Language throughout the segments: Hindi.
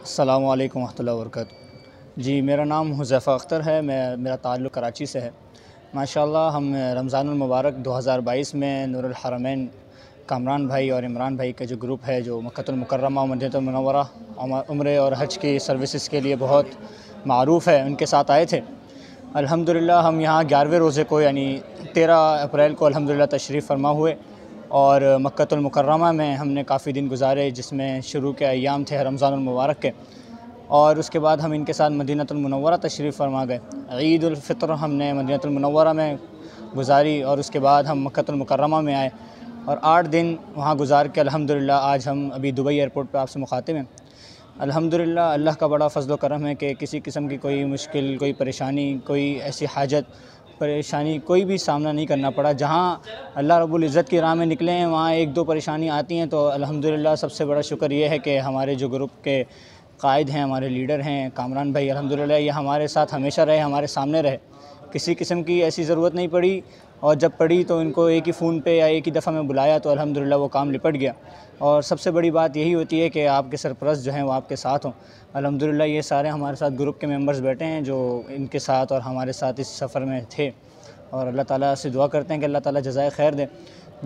अल्लाम वरहमल वर्क जी मेरा नाम हुजैफ़ा अख्तर है मैं मेरा ताल्लुक़ कराची से है माशाल्लाह हम रमज़ानमबारक 2022 में नूरुल हरमैन कामरान भाई और इमरान भाई का जो ग्रुप है जो मकतुलमकरमा मदतमनवरा उम्र और हज की सर्विसेज के लिए बहुत मरूफ़ है उनके साथ आए थे अल्हम्दुलिल्लाह हम यहाँ ग्यारहवें रोज़े को यानी तेरह अप्रैल को अल्हम्दुलिल्लाह तशरीफ़ फरमा हुए और मक्तुलमकरमा में हमने काफ़ी दिन गुजारे जिसमें शुरू के अयाम थे रमज़ानमबारक के और उसके बाद हम इनके साथ मदीनतमनवर तशरीफ़ फरमा गए ईदालफ़ितर हमने मदीनतमनवर में गुजारी और उसके बाद हम मक्तुलमकरमा में आए और आठ दिन वहाँ गुजार के अलहमदिल्ला आज हम अभी दुबई एयरपोर्ट पर आपसे मुखातिब हैं अलहमदिल्ला अल्लाह का बड़ा फजल करम है कि किसी किस्म की कोई मुश्किल कोई परेशानी कोई ऐसी हाजत परेशानी कोई भी सामना नहीं करना पड़ा जहाँ अल्लाह रब्बुल इज़्ज़त की राह में निकले हैं वहाँ एक दो परेशानी आती हैं तो अल्हम्दुलिल्लाह सबसे बड़ा शुक्र ये है कि हमारे जो ग्रुप के कायद हैं हमारे लीडर हैं कामरान भाई अलहमदिल्ला ये हमारे साथ हमेशा रहे हमारे सामने रहे किसी किस्म की ऐसी ज़रूरत नहीं पड़ी और जब पड़ी तो इनको एक ही फ़ोन पे या एक ही दफ़ा में बुलाया तो अल्हम्दुलिल्लाह वो काम लिपट गया और सबसे बड़ी बात यही होती है कि आपके सरप्रस्त जो हैं वो आपके साथ हों अल्हम्दुलिल्लाह ये सारे हमारे साथ ग्रुप के मेंबर्स बैठे हैं जो इनके साथ और हमारे साथ इस सफ़र में थे और अल्लाह ताला से दुआ करते हैं कि अल्लाह ताला जजाय खैर दें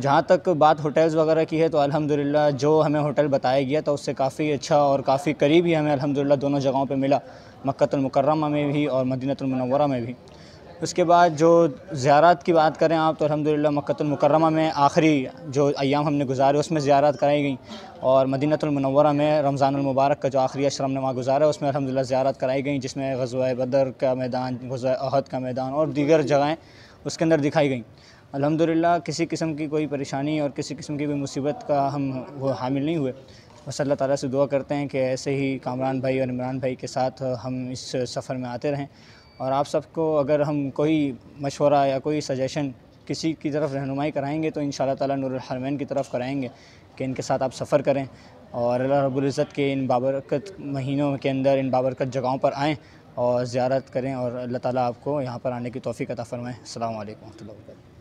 जहाँ तक बात होटल्स वगैरह की है तो अल्हम्दुलिल्लाह जो हमें होटल बताया गया तो उससे काफ़ी अच्छा और काफ़ी करीब ही हमें अल्हम्दुलिल्लाह दोनों जगहों पर मिला मक्तुलमकरमा में भी और मदीनतमनवरा में भी उसके बाद जो ज़्यारत की बात करें आप तो अलहमदिल्ला मक्तुलमकरमा में आखिरी जो अयाम हमने गुजारे उसमें ज़्यारत कराई गई और मदीनतमनवरा में रमज़ानमबारक का जो आखिरी अशरम हमने वहाँ गुजारा उसमें अलहमदिल्ला ज़्यारत कराई गई जिसमें गजवा बदर का मैदान गजवा अहद का मैदान और दीगर जगहें उसके अंदर दिखाई गई अलहमदिल्ला किसी किस्म की कोई परेशानी और किसी किस्म की कोई मुसीबत का हम वो हामिल नहीं हुए बस अल्लाह ताली से दुआ करते हैं कि ऐसे ही कामरान भाई और इमरान भाई के साथ हम इस सफ़र में आते रहें और आप सबको अगर हम कोई मशवरा या कोई सजेशन किसी की तरफ रहनुमाई कराएंगे तो इन ताला हरमैन की तरफ कराएंगे कि इनके साथ आप सफ़र करें और अल्लाह रबुल्ज़त के इन बाबरकत महीनों के अंदर इन बाबरकत जगहों पर आएँ और ज़्यारत करें और अल्लाह ताली आपको यहाँ पर आने की तोफ़ी का फ़रमाएँ अल्लाम वरहमल